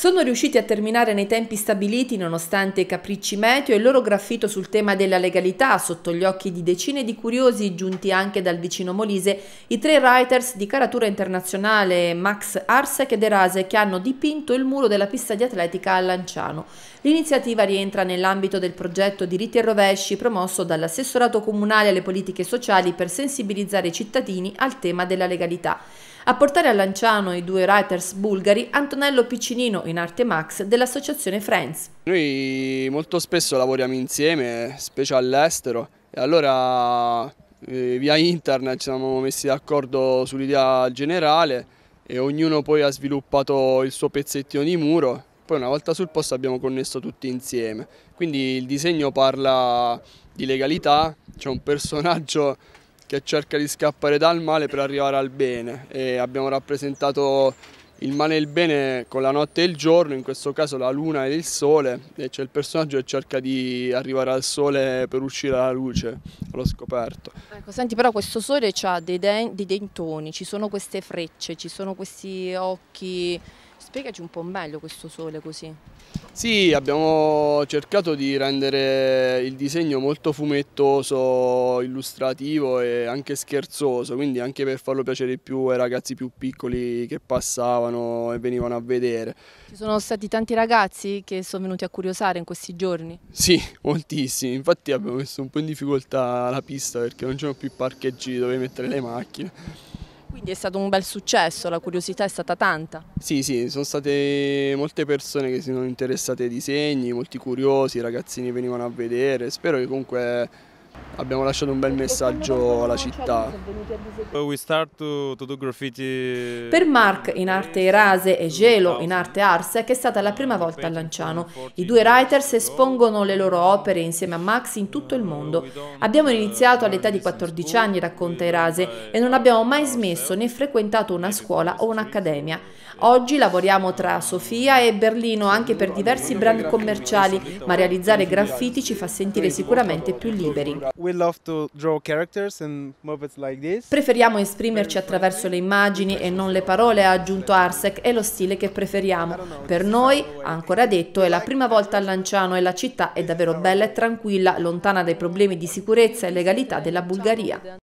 Sono riusciti a terminare nei tempi stabiliti nonostante i capricci meteo e il loro graffito sul tema della legalità sotto gli occhi di decine di curiosi giunti anche dal vicino Molise, i tre writers di caratura internazionale Max Arsec ed Erase che hanno dipinto il muro della pista di atletica a Lanciano. L'iniziativa rientra nell'ambito del progetto Diritti e Rovesci promosso dall'assessorato comunale alle politiche sociali per sensibilizzare i cittadini al tema della legalità. A portare a Lanciano i due writers bulgari Antonello Piccinino in arte Max dell'associazione Friends. Noi molto spesso lavoriamo insieme, specie all'estero, e allora eh, via internet ci siamo messi d'accordo sull'idea generale e ognuno poi ha sviluppato il suo pezzettino di muro poi una volta sul posto abbiamo connesso tutti insieme. Quindi il disegno parla di legalità, c'è un personaggio che cerca di scappare dal male per arrivare al bene e abbiamo rappresentato il male e il bene con la notte e il giorno, in questo caso la luna e il sole, e c'è il personaggio che cerca di arrivare al sole per uscire alla luce, allo scoperto. Ecco, senti però questo sole ha dei, de dei dentoni, ci sono queste frecce, ci sono questi occhi Spiegaci un po' meglio questo sole così. Sì, abbiamo cercato di rendere il disegno molto fumettoso, illustrativo e anche scherzoso, quindi anche per farlo piacere più ai ragazzi più piccoli che passavano e venivano a vedere. Ci sono stati tanti ragazzi che sono venuti a curiosare in questi giorni? Sì, moltissimi, infatti abbiamo messo un po' in difficoltà la pista perché non c'erano più parcheggi dove mettere le macchine. Quindi è stato un bel successo, la curiosità è stata tanta. Sì, sì, sono state molte persone che si sono interessate ai disegni, molti curiosi, i ragazzini venivano a vedere, spero che comunque abbiamo lasciato un bel messaggio alla città. Per Mark in arte Erase e Gelo in arte Arsec è stata la prima volta a Lanciano. I due writers espongono le loro opere insieme a Max in tutto il mondo. Abbiamo uh, iniziato all'età di 14 anni, racconta Erase, e non abbiamo mai smesso né frequentato una scuola o un'accademia. Oggi lavoriamo tra Sofia e Berlino anche per diversi brand commerciali, ma realizzare graffiti ci fa sentire sicuramente più liberi. Preferiamo esprimerci attraverso le immagini e non le parole, ha aggiunto Arsec, è lo stile che preferiamo. Per noi, ha ancora detto, è la prima volta a Lanciano e la città è davvero bella e tranquilla, lontana dai problemi di sicurezza e legalità della Bulgaria.